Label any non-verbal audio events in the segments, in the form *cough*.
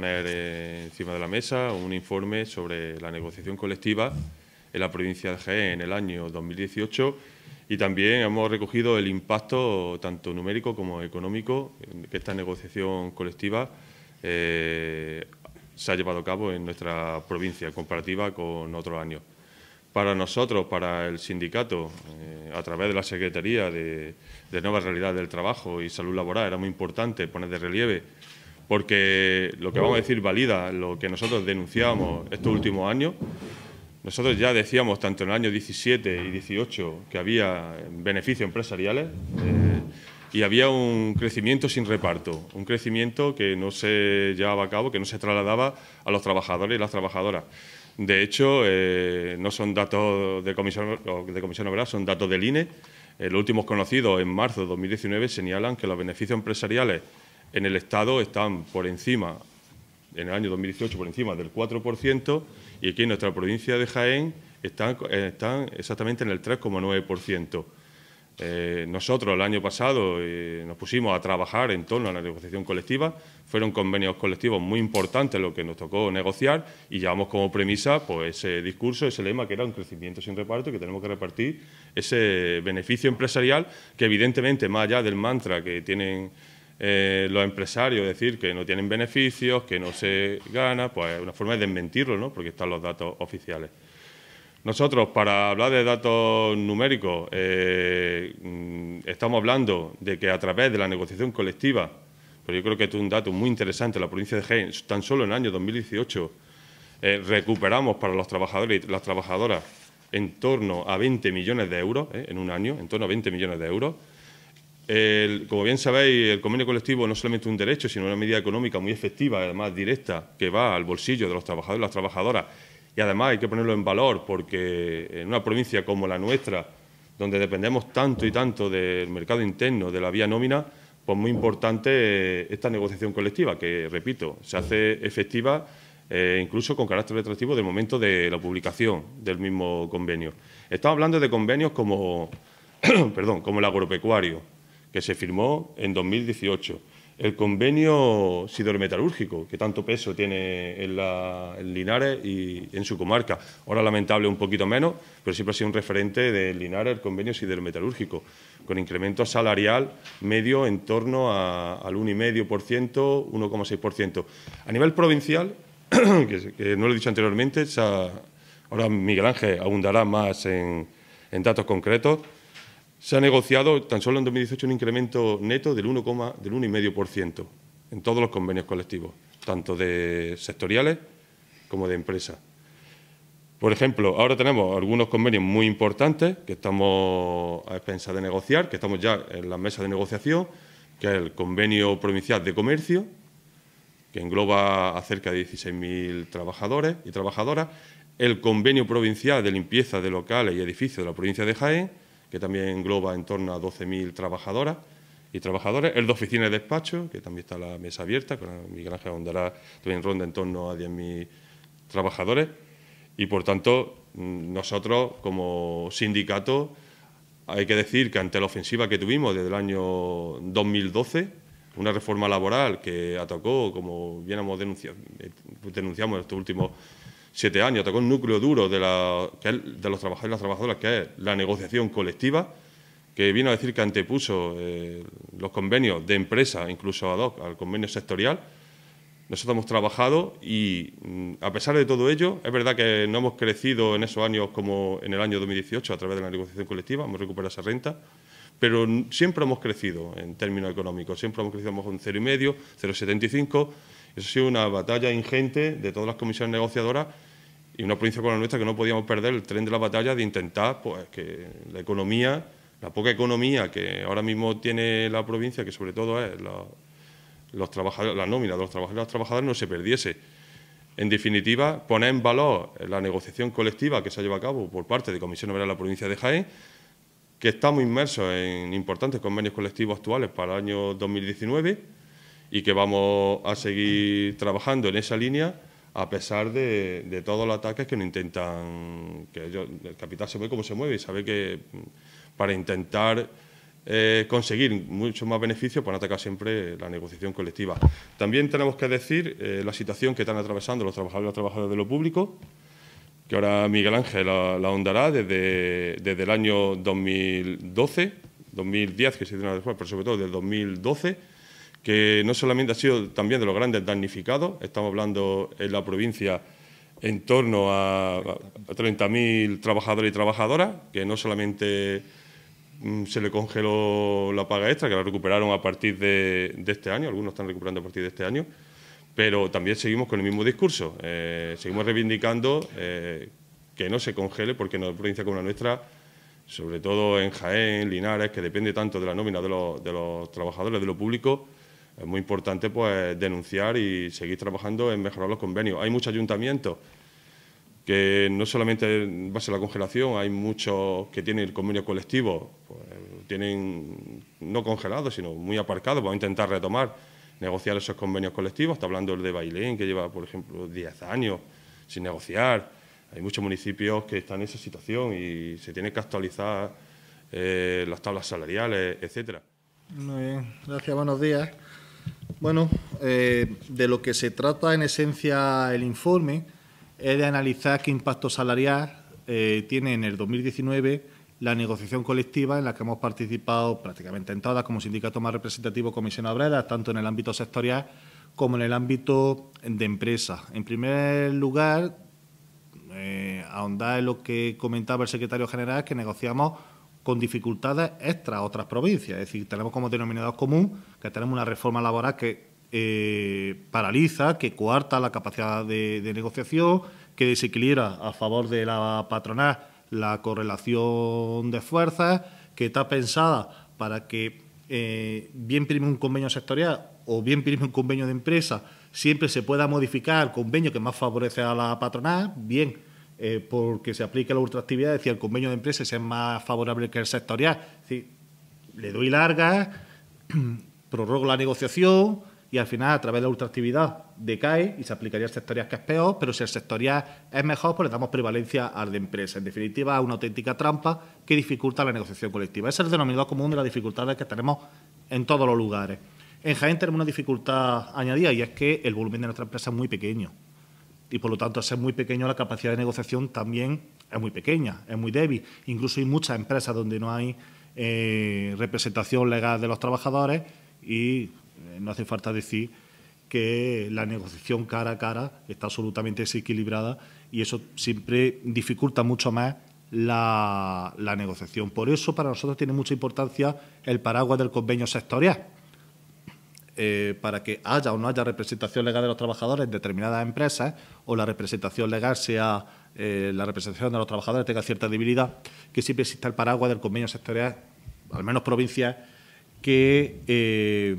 poner eh, encima de la mesa un informe sobre la negociación colectiva en la provincia de Jaén en el año 2018 y también hemos recogido el impacto tanto numérico como económico que esta negociación colectiva eh, se ha llevado a cabo en nuestra provincia comparativa con otros años. Para nosotros, para el sindicato, eh, a través de la Secretaría de, de Nueva Realidad del Trabajo y Salud Laboral, era muy importante poner de relieve porque lo que vamos a decir valida lo que nosotros denunciábamos estos últimos años. Nosotros ya decíamos, tanto en el año 17 y 18, que había beneficios empresariales eh, y había un crecimiento sin reparto, un crecimiento que no se llevaba a cabo, que no se trasladaba a los trabajadores y las trabajadoras. De hecho, eh, no son datos de comisión, de comisión Obrera, son datos del INE. Eh, los últimos conocidos en marzo de 2019 señalan que los beneficios empresariales en el Estado están por encima, en el año 2018 por encima del 4%, y aquí en nuestra provincia de Jaén están, exactamente en el 3,9%. Eh, nosotros el año pasado eh, nos pusimos a trabajar en torno a la negociación colectiva, fueron convenios colectivos muy importantes lo que nos tocó negociar y llevamos como premisa pues, ese discurso, ese lema que era un crecimiento sin reparto, y que tenemos que repartir ese beneficio empresarial que evidentemente más allá del mantra que tienen eh, los empresarios decir que no tienen beneficios, que no se gana, pues una forma de desmentirlo, ¿no? porque están los datos oficiales. Nosotros, para hablar de datos numéricos, eh, mm, estamos hablando de que a través de la negociación colectiva, pero pues yo creo que es un dato muy interesante, la provincia de Jaén, tan solo en el año 2018, eh, recuperamos para los trabajadores y las trabajadoras en torno a 20 millones de euros, en un año, en torno a 20 millones de euros, como bien sabéis, el convenio colectivo no es solamente un derecho, sino una medida económica muy efectiva, además directa, que va al bolsillo de los trabajadores y las trabajadoras. Y además hay que ponerlo en valor porque en una provincia como la nuestra, donde dependemos tanto y tanto del mercado interno, de la vía nómina, pues muy importante eh, esta negociación colectiva, que, repito, se hace efectiva eh, incluso con carácter retroactivo del momento de la publicación del mismo convenio. Estamos hablando de convenios como, *clears throat* perdón, como el agropecuario que se firmó en 2018, el convenio siderometalúrgico, que tanto peso tiene en, Linares y en su comarca. Ahora, lamentable, un poquito menos, pero siempre ha sido un referente de Linares el convenio siderometalúrgico, con incremento salarial medio en torno a, al 1,5%, 1,6%. A nivel provincial, *clears throat* que, no lo he dicho anteriormente, ahora Miguel Ángel abundará más en datos concretos, se ha negociado tan solo en 2018 un incremento neto del 1,5% del en todos los convenios colectivos, tanto de sectoriales como de empresas. Por ejemplo, ahora tenemos algunos convenios muy importantes que estamos a expensas de negociar, que estamos ya en la mesa de negociación, que es el convenio provincial de comercio, que engloba a cerca de 16.000 trabajadores y trabajadoras, el convenio provincial de limpieza de locales y edificios de la provincia de Jaén que también engloba en torno a 12.000 trabajadoras y trabajadores. El de oficinas de despacho, que también está la mesa abierta, con mi granja donde también ronda en torno a 10.000 trabajadores. Y por tanto, mm, nosotros como sindicato hay que decir que ante la ofensiva que tuvimos desde el año 2012, una reforma laboral que atacó, como bien hemos denunciado, denunciamos en estos últimos siete años, tocó un núcleo duro de, la, de los trabajadores y las trabajadoras, que es la negociación colectiva, que vino a decir que antepuso eh, los convenios de empresa, incluso ad hoc, al convenio sectorial. Nosotros hemos trabajado y, mm, a pesar de todo ello, es verdad que no hemos crecido en esos años como en el año 2018 a través de la negociación colectiva, hemos recuperado esa renta, pero siempre hemos crecido en términos económicos, siempre hemos crecido, más un 0,5, 0,75 eso ha sido una batalla ingente de todas las comisiones negociadoras y una provincia como la nuestra que no podíamos perder el tren de la batalla de intentar pues, que la economía, la poca economía que ahora mismo tiene la provincia, que sobre todo es la, los trabajadores, la nómina de los trabajadores y las trabajadoras, no se perdiese. En definitiva, poner en valor la negociación colectiva que se ha llevado a cabo por parte de Comisión Obrera de la provincia de Jaén, que estamos inmersos en importantes convenios colectivos actuales para el año 2019 y que vamos a seguir trabajando en esa línea a pesar de, todos los ataques que nos intentan, que el capital se mueve como se mueve y sabe que mm, para intentar eh, conseguir muchos más beneficios, pues atacar siempre la negociación colectiva. También tenemos que decir eh, la situación que están atravesando los trabajadores y las trabajadoras de lo público, que ahora Miguel Ángel la, ahondará desde, el año 2012, 2010, que se hizo una después, pero sobre todo desde 2012, que no solamente ha sido también de los grandes damnificados, estamos hablando en la provincia en torno a 30.000 trabajadores y trabajadoras, que no solamente mm, se le congeló la paga extra, que la recuperaron a partir de, este año, algunos están recuperando a partir de este año, pero también seguimos con el mismo discurso, eh, seguimos reivindicando eh, que no se congele, porque en una provincia como la nuestra, sobre todo en Jaén, Linares, que depende tanto de la nómina de los trabajadores, de lo público, es muy importante pues denunciar y seguir trabajando en mejorar los convenios. Hay muchos ayuntamientos que no solamente va base a la congelación, hay muchos que tienen el convenio colectivo, pues, tienen no congelados, sino muy aparcados, vamos a intentar retomar, negociar esos convenios colectivos, está hablando el de Bailén, que lleva, por ejemplo, 10 años sin negociar, hay muchos municipios que están en esa situación y se tienen que actualizar eh, las tablas salariales, etcétera. Muy bien, gracias, buenos días. Bueno, eh, de lo que se trata en esencia el informe es de analizar qué impacto salarial eh, tiene en el 2019 la negociación colectiva en la que hemos participado prácticamente en todas como sindicato más representativo Comisión Obrera, tanto en el ámbito sectorial como en el ámbito de empresa. En primer lugar, eh, ahondar en lo que comentaba el secretario general, que negociamos con dificultades extra a otras provincias. Es decir, tenemos como denominador común que tenemos una reforma laboral que eh, paraliza, que coarta la capacidad de, negociación, que desequilibra a favor de la patronal la correlación de fuerzas, que está pensada para que eh, bien prime un convenio sectorial o bien prime un convenio de empresa, siempre se pueda modificar el convenio que más favorece a la patronal, bien eh, porque se aplique la ultraactividad, es decir, el convenio de empresas es más favorable que el sectorial. Es decir, le doy larga, *clears throat* prorrogo la negociación y al final, a través de la ultraactividad, decae y se aplicaría el sectorial que es peor, pero si el sectorial es mejor, pues le damos prevalencia al de empresa. En definitiva, es una auténtica trampa que dificulta la negociación colectiva. Ese es el denominado común de las dificultades que tenemos en todos los lugares. En Jaén tenemos una dificultad añadida y es que el volumen de nuestra empresa es muy pequeño y por lo tanto, al ser muy pequeño, la capacidad de negociación también es muy pequeña, es muy débil. Incluso hay muchas empresas donde no hay eh, representación legal de los trabajadores y eh, no hace falta decir que la negociación cara a cara está absolutamente desequilibrada y eso siempre dificulta mucho más la negociación. Por eso, para nosotros tiene mucha importancia el paraguas del convenio sectorial eh, para que haya o no haya representación legal de los trabajadores en determinadas empresas o la representación legal sea eh, la representación de los trabajadores tenga cierta debilidad, que siempre exista el paraguas del convenio sectorial, al menos provincia que eh,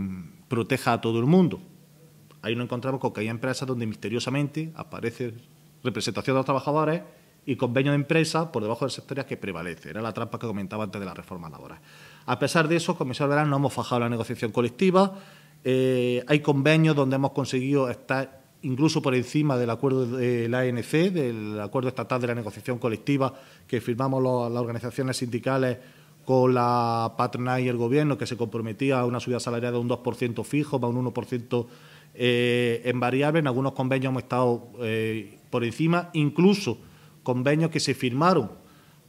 proteja a todo el mundo. Ahí nos encontramos con que hay empresas donde misteriosamente aparece representación de los trabajadores y convenio de empresa por debajo del sectorial que prevalece. Era la trampa que comentaba antes de la reforma laboral. A pesar de eso, comisario verán, no hemos fajado la negociación colectiva, eh, hay convenios donde hemos conseguido estar incluso por encima del acuerdo de eh, la ANC, del acuerdo estatal de la negociación colectiva que firmamos las organizaciones sindicales con la patronal y el gobierno, que se comprometía a una subida salarial de un 2% fijo, más un 1% eh, en variable. En algunos convenios hemos estado por encima, incluso convenios que se firmaron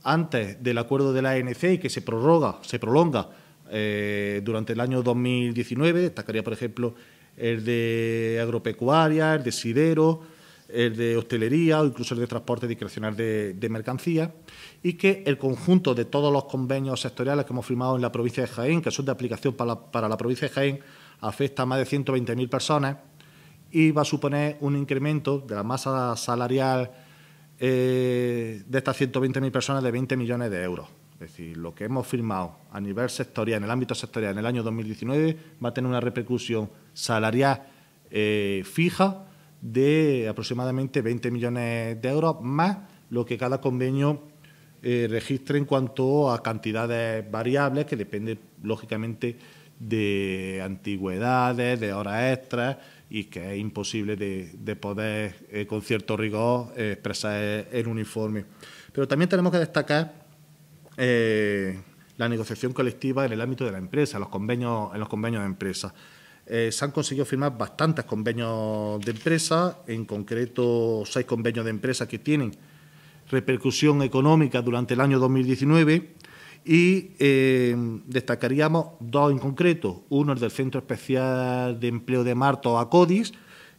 antes del acuerdo de la ANC y que se prorroga, se prolonga eh, durante el año 2019. Destacaría, por ejemplo, el de agropecuaria, el de sidero, el de hostelería o incluso el de transporte discrecional de, de mercancías, y que el conjunto de todos los convenios sectoriales que hemos firmado en la provincia de Jaén, que son de aplicación para la, provincia de Jaén, afecta a más de 120.000 personas y va a suponer un incremento de la masa salarial eh, de estas 120.000 personas de 20 millones de euros. Es decir, lo que hemos firmado a nivel sectorial, en el ámbito sectorial, en el año 2019, va a tener una repercusión salarial eh, fija de aproximadamente 20 millones de euros, más lo que cada convenio eh, registre en cuanto a cantidades variables, que depende, lógicamente, de antigüedades, de horas extras, y que es imposible de, poder, eh, con cierto rigor, expresar en un informe. Pero también tenemos que destacar eh, la negociación colectiva en el ámbito de la empresa, los convenios, en los convenios de empresa. Eh, se han conseguido firmar bastantes convenios de empresa, en concreto seis convenios de empresa que tienen repercusión económica durante el año 2019 y eh, destacaríamos dos en concreto. Uno es del Centro Especial de Empleo de Marto, ACODIS,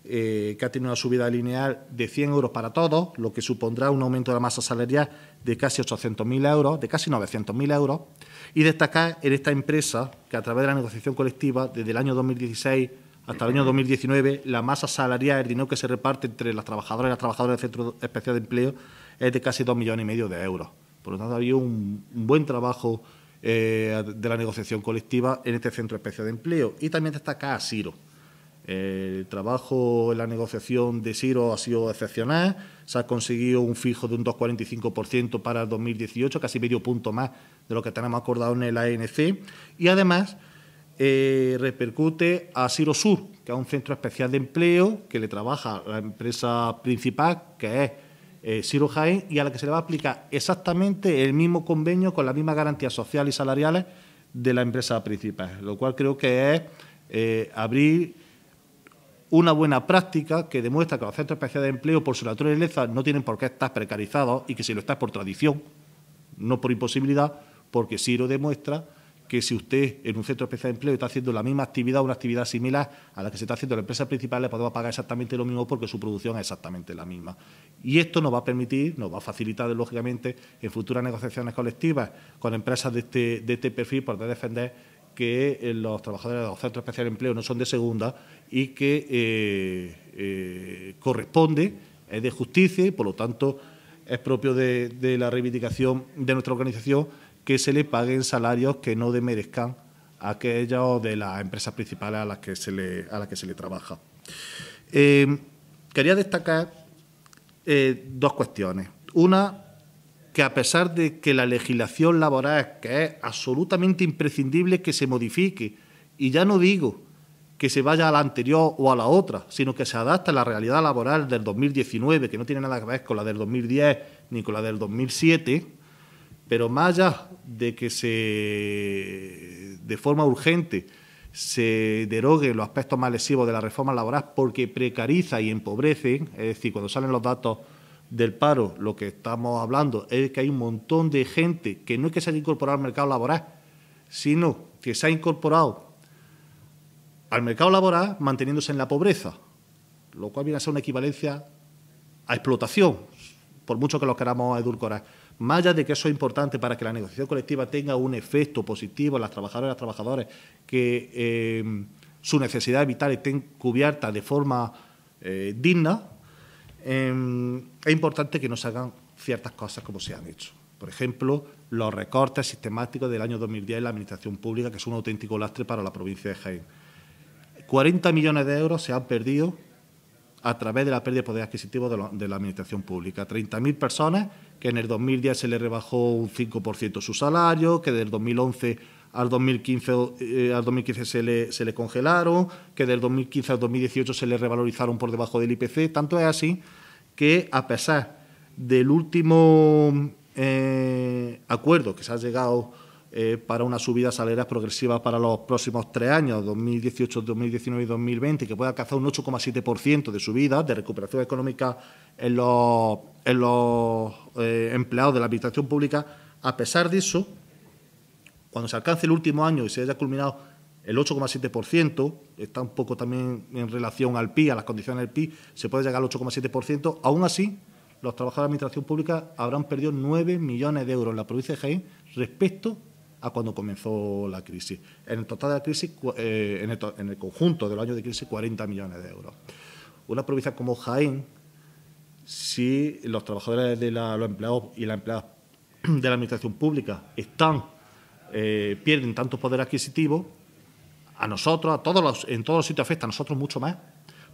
eh, que ha tenido una subida lineal de 100 euros para todos, lo que supondrá un aumento de la masa salarial de casi 800.000 euros, de casi 900.000 euros, y destacar en esta empresa que a través de la negociación colectiva, desde el año 2016 hasta el año 2019, la masa salarial, el dinero que se reparte entre las trabajadoras y las trabajadoras del Centro Especial de Empleo, es de casi 2 millones y medio de euros. Por lo tanto, ha habido un, buen trabajo eh, de la negociación colectiva en este Centro Especial de Empleo. Y también destacar a Ciro eh, el trabajo en la negociación de Siro ha sido excepcional. Se ha conseguido un fijo de un 2,45% para el 2018, casi medio punto más de lo que tenemos acordado en el ANC. Y además eh, repercute a Siro Sur, que es un centro especial de empleo que le trabaja la empresa principal, que es Siro eh, Jaén, y a la que se le va a aplicar exactamente el mismo convenio con las mismas garantías sociales y salariales de la empresa principal. Lo cual creo que es abrir una buena práctica que demuestra que los centros especiales de empleo, por su naturaleza, no tienen por qué estar precarizados y que si lo está por tradición, no por imposibilidad, porque sí lo demuestra que si usted en un centro especial de empleo está haciendo la misma actividad o una actividad similar a la que se está haciendo en la empresa principal, le podemos pagar exactamente lo mismo porque su producción es exactamente la misma. Y esto nos va a permitir, nos va a facilitar, lógicamente, en futuras negociaciones colectivas con empresas de este, de este perfil, poder defender que eh, los trabajadores de los centros especiales de empleo no son de segunda y que eh, eh, corresponde, es de justicia y por lo tanto es propio de, la reivindicación de nuestra organización que se le paguen salarios que no demerezcan a o de las empresas principales a las que se le, a las que se le trabaja. Eh, quería destacar dos cuestiones. Una, que a pesar de que la legislación laboral, que es absolutamente imprescindible que se modifique, y ya no digo que se vaya a la anterior o a la otra, sino que se adapte a la realidad laboral del 2019, que no tiene nada que ver con la del 2010 ni con la del 2007, pero más allá de que se, de forma urgente, se deroguen los aspectos más lesivos de la reforma laboral porque precariza y empobrece, es decir, cuando salen los datos del paro, lo que estamos hablando es que hay un montón de gente que no es que se haya incorporado al mercado laboral, sino que se ha incorporado al mercado laboral manteniéndose en la pobreza, lo cual viene a ser una equivalencia a explotación, por mucho que los queramos edulcorar. Más allá de que eso es importante para que la negociación colectiva tenga un efecto positivo en las trabajadoras y las trabajadores, que eh, su necesidad vital vital estén cubiertas de forma eh, digna, eh, es importante que no se hagan ciertas cosas como se han hecho. Por ejemplo, los recortes sistemáticos del año 2010 en la Administración Pública, que es un auténtico lastre para la provincia de Jaén 40 millones de euros se han perdido a través de la pérdida de poder adquisitivo de, la Administración Pública. 30.000 personas que en el 2010 se les rebajó un 5% su salario, que del 2011 al 2015, eh, al 2015 se, le, congelaron, que del 2015 al 2018 se le revalorizaron por debajo del IPC. Tanto es así que, a pesar del último eh, acuerdo que se ha llegado eh, para una subida salarial progresiva para los próximos tres años, 2018, 2019 y 2020, que pueda alcanzar un 8,7% de subida de recuperación económica en los, en los eh, empleados de la Administración Pública. A pesar de eso, cuando se alcance el último año y se haya culminado el 8,7%, está un poco también en relación al PIB, a las condiciones del PIB, se puede llegar al 8,7%, aún así los trabajadores de la Administración Pública habrán perdido 9 millones de euros en la provincia de Jaén respecto a cuando comenzó la crisis. En el total de la crisis, eh, en, el, conjunto del año de crisis, 40 millones de euros. Una provincia como Jaén, si los trabajadores de los empleados y las empleadas *clears throat* de la administración pública están eh, pierden tanto poder adquisitivo, a nosotros, a todos los, en todos los sitios afecta a nosotros mucho más,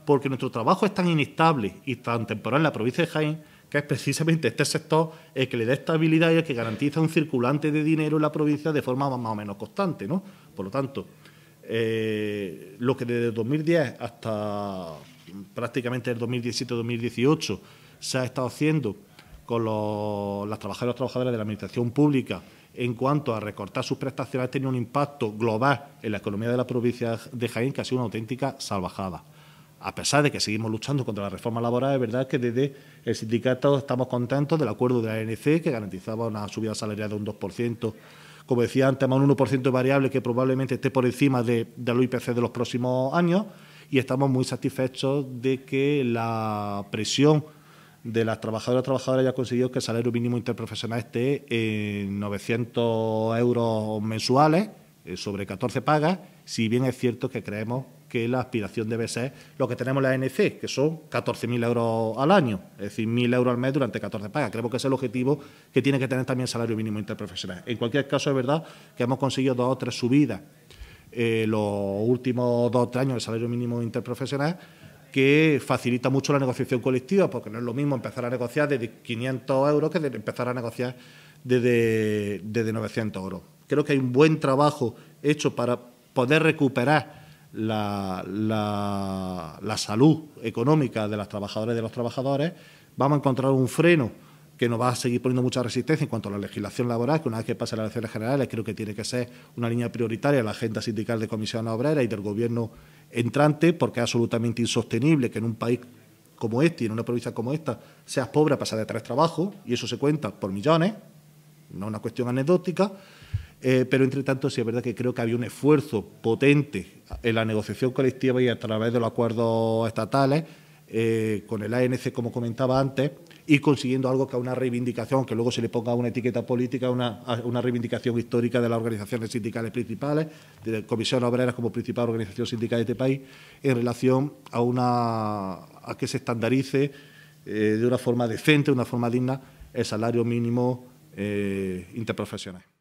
porque nuestro trabajo es tan inestable y tan temporal en la provincia de Jaén que es precisamente este sector el que le da estabilidad y el que garantiza un circulante de dinero en la provincia de forma más o menos constante. ¿no? Por lo tanto, eh, lo que desde 2010 hasta prácticamente el 2017-2018 se ha estado haciendo con los, las trabajadoras y trabajadoras de la Administración Pública en cuanto a recortar sus prestaciones ha tenido un impacto global en la economía de la provincia de Jaén que ha sido una auténtica salvajada a pesar de que seguimos luchando contra la reforma laboral, es verdad que desde el sindicato estamos contentos del acuerdo de la ANC que garantizaba una subida salarial de un 2%, como decía antes, más un 1% variable que probablemente esté por encima del IPC de los próximos años y estamos muy satisfechos de que la presión de las trabajadoras y trabajadoras haya conseguido que el salario mínimo interprofesional esté en 900 euros mensuales eh, sobre 14 pagas, si bien es cierto que creemos que la aspiración debe ser lo que tenemos en la ANC, que son 14.000 euros al año, es decir, 1.000 euros al mes durante 14 pagas. Creo que ese es el objetivo que tiene que tener también el salario mínimo interprofesional. En cualquier caso, es verdad que hemos conseguido dos o tres subidas eh, los últimos dos o tres años del salario mínimo interprofesional, que facilita mucho la negociación colectiva, porque no es lo mismo empezar a negociar desde 500 euros que empezar a negociar desde, desde 900 euros. Creo que hay un buen trabajo hecho para poder recuperar la, la, salud económica de las trabajadoras y de los trabajadores, vamos a encontrar un freno que nos va a seguir poniendo mucha resistencia en cuanto a la legislación laboral, que una vez que pasen las elecciones generales creo que tiene que ser una línea prioritaria de la agenda sindical de Comisión Obrera y del gobierno entrante, porque es absolutamente insostenible que en un país como este y en una provincia como esta seas pobre a pasar de tres trabajos, y eso se cuenta por millones, no es una cuestión anecdótica, eh, pero entre tanto sí es verdad que creo que había un esfuerzo potente en la negociación colectiva y a través de los acuerdos estatales, eh, con el ANC, como comentaba antes, y consiguiendo algo que es una reivindicación, que luego se le ponga una etiqueta política, una, reivindicación histórica de las organizaciones sindicales principales, de la Comisión Obrera como principal organización sindical de este país, en relación a, una, a que se estandarice eh, de una forma decente, de una forma digna, el salario mínimo eh, interprofesional.